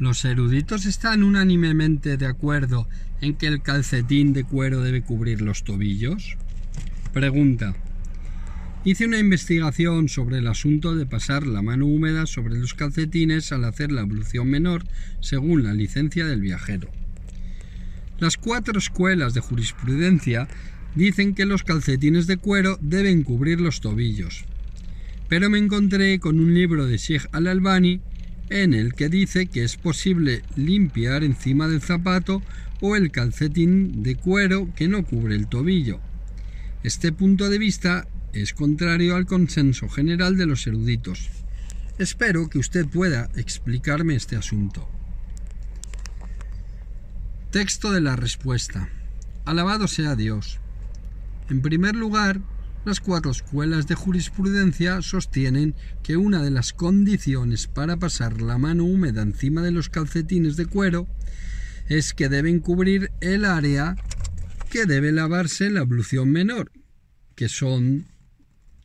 Los eruditos están unánimemente de acuerdo en que el calcetín de cuero debe cubrir los tobillos. Pregunta. Hice una investigación sobre el asunto de pasar la mano húmeda sobre los calcetines al hacer la ablución menor según la licencia del viajero. Las cuatro escuelas de jurisprudencia dicen que los calcetines de cuero deben cubrir los tobillos. Pero me encontré con un libro de Sheikh al-Albani en el que dice que es posible limpiar encima del zapato o el calcetín de cuero que no cubre el tobillo. Este punto de vista es contrario al consenso general de los eruditos. Espero que usted pueda explicarme este asunto. Texto de la respuesta. Alabado sea Dios. En primer lugar, las cuatro escuelas de jurisprudencia sostienen que una de las condiciones para pasar la mano húmeda encima de los calcetines de cuero es que deben cubrir el área que debe lavarse la ablución menor, que son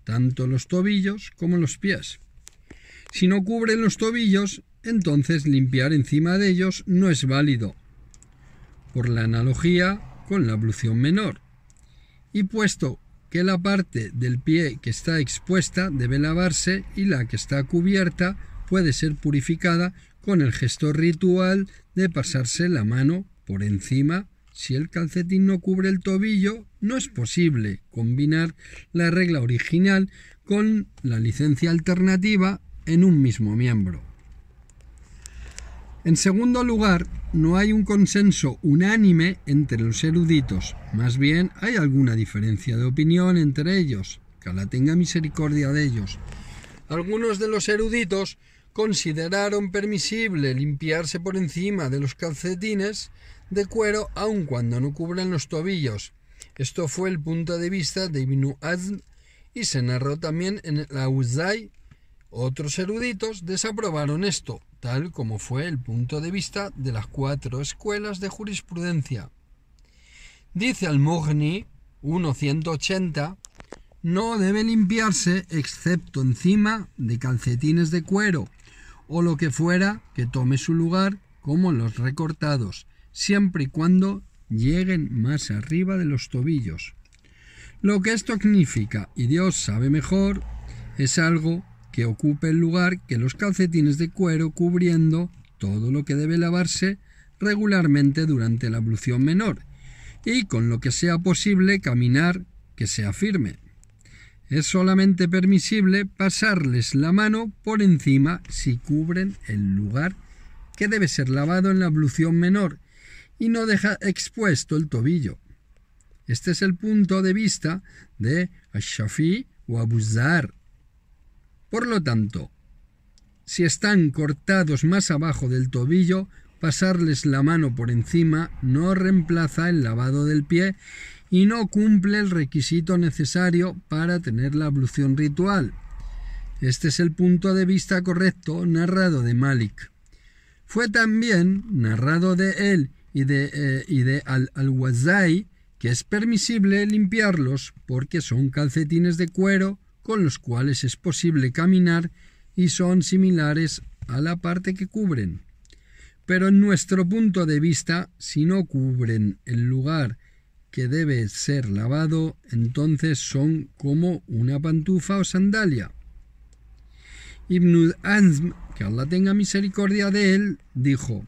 tanto los tobillos como los pies. Si no cubren los tobillos, entonces limpiar encima de ellos no es válido, por la analogía con la ablución menor. Y puesto que la parte del pie que está expuesta debe lavarse y la que está cubierta puede ser purificada con el gesto ritual de pasarse la mano por encima. Si el calcetín no cubre el tobillo, no es posible combinar la regla original con la licencia alternativa en un mismo miembro. En segundo lugar, no hay un consenso unánime entre los eruditos, más bien hay alguna diferencia de opinión entre ellos, que la tenga misericordia de ellos. Algunos de los eruditos consideraron permisible limpiarse por encima de los calcetines de cuero aun cuando no cubren los tobillos. Esto fue el punto de vista de Ibn Azn y se narró también en el Auzai. Otros eruditos desaprobaron esto, tal como fue el punto de vista de las cuatro escuelas de jurisprudencia. Dice al 1.180, no debe limpiarse excepto encima de calcetines de cuero o lo que fuera que tome su lugar como los recortados, siempre y cuando lleguen más arriba de los tobillos. Lo que esto significa, y Dios sabe mejor, es algo que ocupe el lugar que los calcetines de cuero cubriendo todo lo que debe lavarse regularmente durante la ablución menor y con lo que sea posible caminar que sea firme. Es solamente permisible pasarles la mano por encima si cubren el lugar que debe ser lavado en la ablución menor y no deja expuesto el tobillo. Este es el punto de vista de Ashafi o Abuzar por lo tanto, si están cortados más abajo del tobillo, pasarles la mano por encima no reemplaza el lavado del pie y no cumple el requisito necesario para tener la ablución ritual. Este es el punto de vista correcto narrado de Malik. Fue también narrado de él y de, eh, de Al-Wazai que es permisible limpiarlos porque son calcetines de cuero con los cuales es posible caminar y son similares a la parte que cubren. Pero en nuestro punto de vista, si no cubren el lugar que debe ser lavado, entonces son como una pantufa o sandalia. Ibn Azm, que Allah tenga misericordia de él, dijo,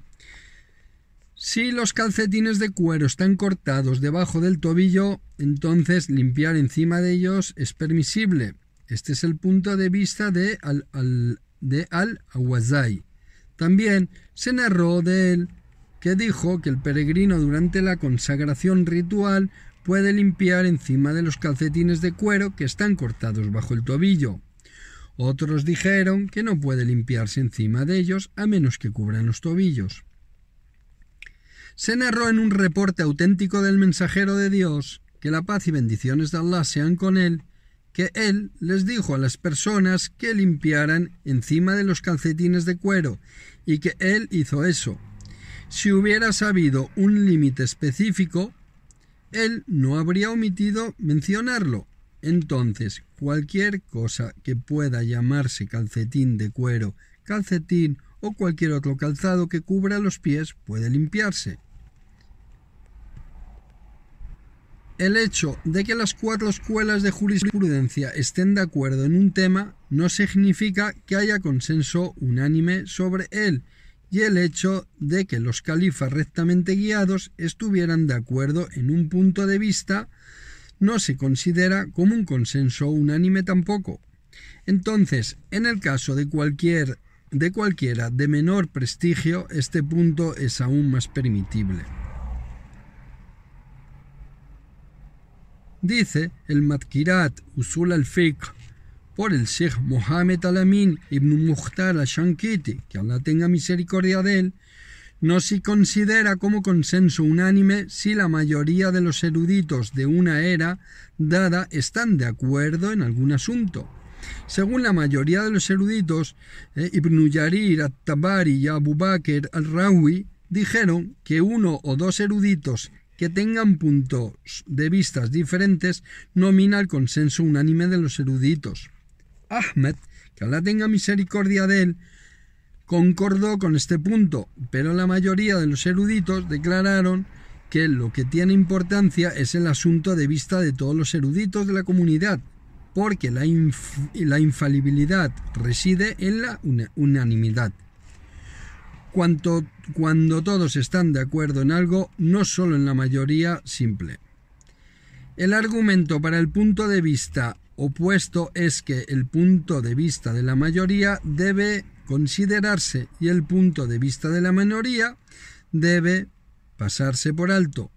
si los calcetines de cuero están cortados debajo del tobillo, entonces limpiar encima de ellos es permisible, este es el punto de vista de Al-Awazai. También se narró de él que dijo que el peregrino durante la consagración ritual puede limpiar encima de los calcetines de cuero que están cortados bajo el tobillo. Otros dijeron que no puede limpiarse encima de ellos a menos que cubran los tobillos. Se narró en un reporte auténtico del mensajero de Dios que la paz y bendiciones de Allah sean con él, que él les dijo a las personas que limpiaran encima de los calcetines de cuero, y que él hizo eso. Si hubiera sabido un límite específico, él no habría omitido mencionarlo. Entonces, cualquier cosa que pueda llamarse calcetín de cuero, calcetín o cualquier otro calzado que cubra los pies puede limpiarse. El hecho de que las cuatro escuelas de jurisprudencia estén de acuerdo en un tema no significa que haya consenso unánime sobre él, y el hecho de que los califas rectamente guiados estuvieran de acuerdo en un punto de vista no se considera como un consenso unánime tampoco. Entonces, en el caso de cualquier de cualquiera de menor prestigio, este punto es aún más permitible. Dice el Madkirat Usul al-Fiqh por el Sheikh Mohammed Alamin ibn Muhtar al-Shankiti, que Allah tenga misericordia de él, no se considera como consenso unánime si la mayoría de los eruditos de una era dada están de acuerdo en algún asunto. Según la mayoría de los eruditos, eh, Ibn Yarir, At-Tabari y Abu Bakr al-Rawi dijeron que uno o dos eruditos que tengan puntos de vistas diferentes no mina el consenso unánime de los eruditos. Ahmed, que Allah tenga misericordia de él, concordó con este punto, pero la mayoría de los eruditos declararon que lo que tiene importancia es el asunto de vista de todos los eruditos de la comunidad, porque la, infalibilidad reside en la unanimidad cuando todos están de acuerdo en algo, no solo en la mayoría simple. El argumento para el punto de vista opuesto es que el punto de vista de la mayoría debe considerarse y el punto de vista de la minoría debe pasarse por alto.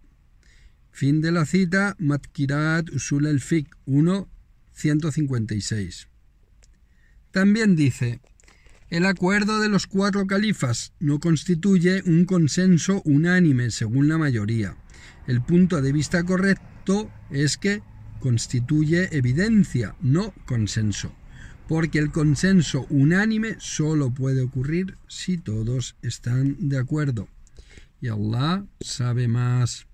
Fin de la cita, Matkirat Usul el 1, 156. También dice, el acuerdo de los cuatro califas no constituye un consenso unánime según la mayoría. El punto de vista correcto es que constituye evidencia, no consenso, porque el consenso unánime solo puede ocurrir si todos están de acuerdo. Y Allah sabe más.